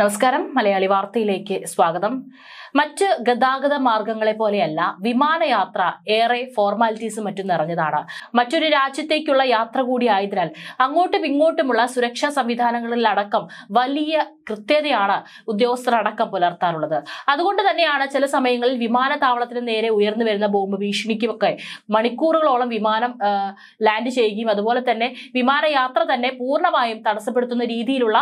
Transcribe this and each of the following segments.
നമസ്കാരം മലയാളി വാർത്തയിലേക്ക് സ്വാഗതം മറ്റ് ഗതാഗത മാർഗങ്ങളെ പോലെയല്ല വിമാനയാത്ര ഏറെ ഫോർമാലിറ്റീസും മറ്റും നിറഞ്ഞതാണ് മറ്റൊരു രാജ്യത്തേക്കുള്ള യാത്ര കൂടി ആയതിനാൽ അങ്ങോട്ടും ഇങ്ങോട്ടുമുള്ള സുരക്ഷാ സംവിധാനങ്ങളിലടക്കം വലിയ കൃത്യതയാണ് ഉദ്യോഗസ്ഥരടക്കം പുലർത്താറുള്ളത് അതുകൊണ്ട് തന്നെയാണ് ചില സമയങ്ങളിൽ വിമാനത്താവളത്തിന് നേരെ ഉയർന്നു വരുന്ന ബോംബ് ഭീഷണിക്കുമൊക്കെ മണിക്കൂറുകളോളം വിമാനം ലാൻഡ് ചെയ്യുകയും അതുപോലെ തന്നെ വിമാനയാത്ര തന്നെ പൂർണ്ണമായും തടസ്സപ്പെടുത്തുന്ന രീതിയിലുള്ള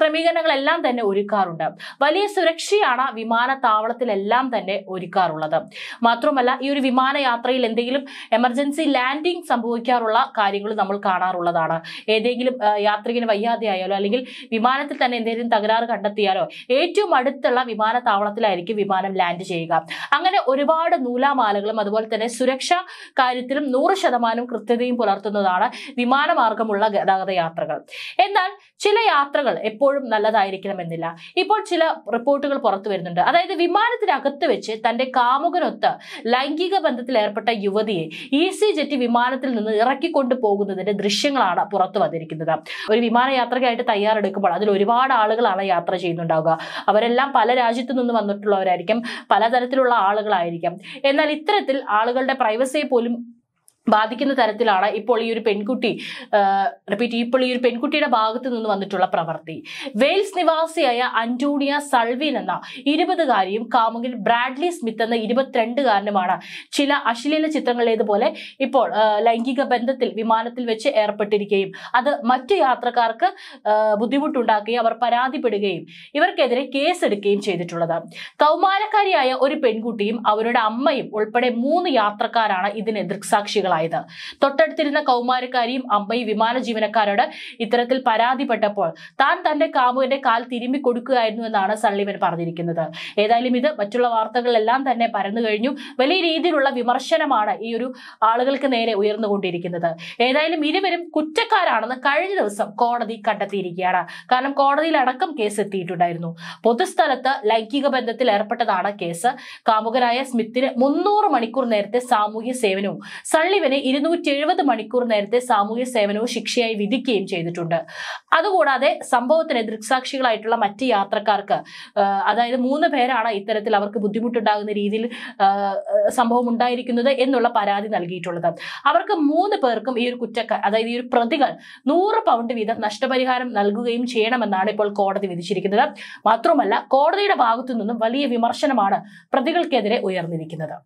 ക്രമീകരണങ്ങളെല്ലാം തന്നെ തന്നെ ഒരുക്കാറുണ്ട് വലിയ സുരക്ഷയാണ് വിമാനത്താവളത്തിലെല്ലാം തന്നെ ഒരുക്കാറുള്ളത് മാത്രമല്ല ഈ ഒരു വിമാനയാത്രയിൽ എന്തെങ്കിലും എമർജൻസി ലാൻഡിംഗ് സംഭവിക്കാറുള്ള കാര്യങ്ങൾ നമ്മൾ കാണാറുള്ളതാണ് ഏതെങ്കിലും യാത്രികന് വയ്യാതെയായാലോ അല്ലെങ്കിൽ വിമാനത്തിൽ തന്നെ എന്തെങ്കിലും തകരാറ് കണ്ടെത്തിയാലോ ഏറ്റവും അടുത്തുള്ള വിമാനത്താവളത്തിലായിരിക്കും വിമാനം ലാൻഡ് ചെയ്യുക അങ്ങനെ ഒരുപാട് നൂലാമാലകളും അതുപോലെ തന്നെ സുരക്ഷാ കാര്യത്തിലും നൂറ് ശതമാനം കൃത്യതയും പുലർത്തുന്നതാണ് വിമാനമാർഗമുള്ള ഗതാഗത യാത്രകൾ എന്നാൽ ചില യാത്രകൾ എപ്പോഴും നല്ലതായിരിക്കണം ഉണ്ടാകണമെന്നില്ല ഇപ്പോൾ ചില റിപ്പോർട്ടുകൾ പുറത്തു വരുന്നുണ്ട് അതായത് വിമാനത്തിനകത്ത് വെച്ച് തന്റെ കാമുകനൊത്ത് ലൈംഗിക ബന്ധത്തിൽ ഏർപ്പെട്ട യുവതിയെ ഇ സി ജെറ്റ് വിമാനത്തിൽ നിന്ന് ഇറക്കിക്കൊണ്ടു പോകുന്നതിന്റെ ദൃശ്യങ്ങളാണ് പുറത്തു വന്നിരിക്കുന്നത് ഒരു വിമാനയാത്രയ്ക്കായിട്ട് തയ്യാറെടുക്കുമ്പോൾ അതിൽ ഒരുപാട് ആളുകളാണ് യാത്ര ചെയ്യുന്നുണ്ടാവുക അവരെല്ലാം പല രാജ്യത്തു നിന്ന് വന്നിട്ടുള്ളവരായിരിക്കും പലതരത്തിലുള്ള ആളുകളായിരിക്കും എന്നാൽ ഇത്തരത്തിൽ ആളുകളുടെ പ്രൈവസിയെ പോലും ബാധിക്കുന്ന തരത്തിലാണ് ഇപ്പോൾ ഈ ഒരു പെൺകുട്ടി റിപ്പീറ്റ് ഇപ്പോൾ ഈ ഒരു പെൺകുട്ടിയുടെ ഭാഗത്തു നിന്ന് വന്നിട്ടുള്ള പ്രവൃത്തി വെയിൽസ് നിവാസിയായ അന്റോണിയ സൾവിൻ എന്ന ഇരുപതുകാരിയും കാമുകിൽ ബ്രാഡ്ലി സ്മിത്ത് എന്ന ഇരുപത്തിരണ്ടുകാരനുമാണ് ചില അശ്ലീല ചിത്രങ്ങളിലേതുപോലെ ഇപ്പോൾ ലൈംഗിക ബന്ധത്തിൽ വിമാനത്തിൽ വെച്ച് ഏർപ്പെട്ടിരിക്കുകയും അത് മറ്റു യാത്രക്കാർക്ക് ബുദ്ധിമുട്ടുണ്ടാക്കുകയും അവർ പരാതിപ്പെടുകയും ഇവർക്കെതിരെ കേസെടുക്കുകയും ചെയ്തിട്ടുള്ളത് കൗമാരക്കാരിയായ ഒരു പെൺകുട്ടിയും അവരുടെ അമ്മയും ഉൾപ്പെടെ മൂന്ന് യാത്രക്കാരാണ് ഇതിന് ദൃക്സാക്ഷികൾ പ്രതികളായത് തൊട്ടടുത്തിരുന്ന കൗമാരക്കാരിയും അമ്മയും വിമാന ജീവനക്കാരോട് ഇത്തരത്തിൽ പരാതിപ്പെട്ടപ്പോൾ താൻ തന്റെ കാമുവിന്റെ കാൽ തിരുമ്പി കൊടുക്കുകയായിരുന്നു എന്നാണ് സള്ളിവൻ പറഞ്ഞിരിക്കുന്നത് ഏതായാലും ഇത് മറ്റുള്ള വാർത്തകളെല്ലാം തന്നെ പരന്നു കഴിഞ്ഞു വലിയ രീതിയിലുള്ള വിമർശനമാണ് ഈ ഒരു ആളുകൾക്ക് നേരെ ഉയർന്നുകൊണ്ടിരിക്കുന്നത് ഏതായാലും ഇരുവരും കുറ്റക്കാരാണെന്ന് കഴിഞ്ഞ ദിവസം കോടതി കണ്ടെത്തിയിരിക്കുകയാണ് കാരണം കോടതിയിലടക്കം കേസ് എത്തിയിട്ടുണ്ടായിരുന്നു പൊതുസ്ഥലത്ത് ലൈംഗിക ബന്ധത്തിൽ ഏർപ്പെട്ടതാണ് കേസ് കാമുകനായ സ്മിത്തിന് മുന്നൂറ് മണിക്കൂർ നേരത്തെ സാമൂഹ്യ സേവനവും സള്ളി സജീവനെ ഇരുന്നൂറ്റി എഴുപത് മണിക്കൂർ നേരത്തെ സാമൂഹ്യ സേവനവും ശിക്ഷയായി വിധിക്കുകയും ചെയ്തിട്ടുണ്ട് അതുകൂടാതെ സംഭവത്തിന് ദൃക്സാക്ഷികളായിട്ടുള്ള മറ്റ് യാത്രക്കാർക്ക് അതായത് മൂന്ന് പേരാണ് ഇത്തരത്തിൽ അവർക്ക് ബുദ്ധിമുട്ടുണ്ടാകുന്ന രീതിയിൽ സംഭവം ഉണ്ടായിരിക്കുന്നത് എന്നുള്ള പരാതി നൽകിയിട്ടുള്ളത് അവർക്ക് മൂന്ന് പേർക്കും ഈ ഒരു കുറ്റക്കാർ അതായത് ഈ ഒരു പ്രതികൾ നൂറ് പൗണ്ട് വീതം നഷ്ടപരിഹാരം നൽകുകയും ചെയ്യണമെന്നാണ് ഇപ്പോൾ കോടതി വിധിച്ചിരിക്കുന്നത് മാത്രമല്ല കോടതിയുടെ ഭാഗത്തു നിന്നും വലിയ വിമർശനമാണ് പ്രതികൾക്കെതിരെ ഉയർന്നിരിക്കുന്നത്